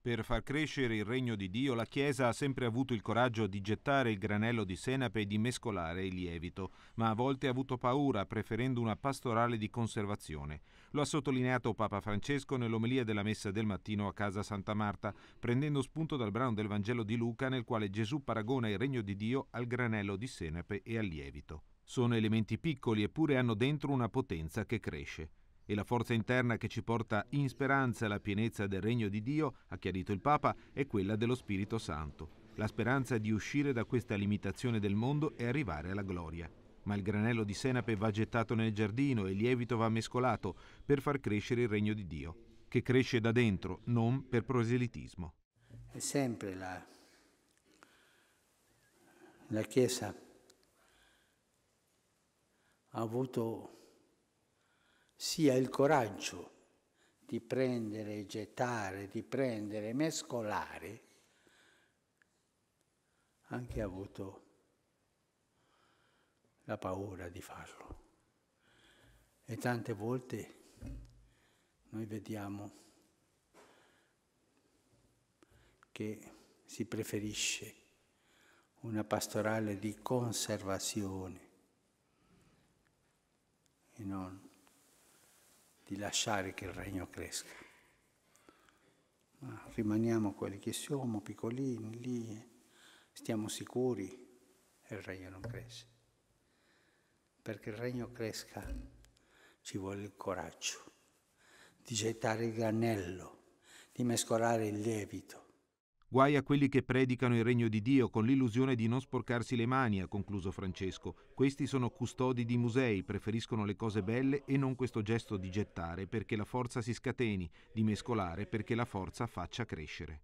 Per far crescere il regno di Dio la Chiesa ha sempre avuto il coraggio di gettare il granello di senape e di mescolare il lievito, ma a volte ha avuto paura preferendo una pastorale di conservazione. Lo ha sottolineato Papa Francesco nell'omelia della messa del mattino a casa Santa Marta, prendendo spunto dal brano del Vangelo di Luca nel quale Gesù paragona il regno di Dio al granello di senape e al lievito. Sono elementi piccoli eppure hanno dentro una potenza che cresce e la forza interna che ci porta in speranza alla pienezza del regno di Dio, ha chiarito il Papa, è quella dello Spirito Santo. La speranza di uscire da questa limitazione del mondo e arrivare alla gloria. Ma il granello di senape va gettato nel giardino e il lievito va mescolato per far crescere il regno di Dio, che cresce da dentro, non per proselitismo. È sempre la, la Chiesa ha avuto sia il coraggio di prendere, gettare, di prendere, mescolare, anche avuto la paura di farlo. E tante volte noi vediamo che si preferisce una pastorale di conservazione e non di lasciare che il regno cresca. Ma rimaniamo quelli che siamo, piccolini, lì, stiamo sicuri e il regno non cresce. Perché il regno cresca ci vuole il coraggio di gettare il granello, di mescolare il lievito, Guai a quelli che predicano il regno di Dio con l'illusione di non sporcarsi le mani, ha concluso Francesco. Questi sono custodi di musei, preferiscono le cose belle e non questo gesto di gettare perché la forza si scateni, di mescolare perché la forza faccia crescere.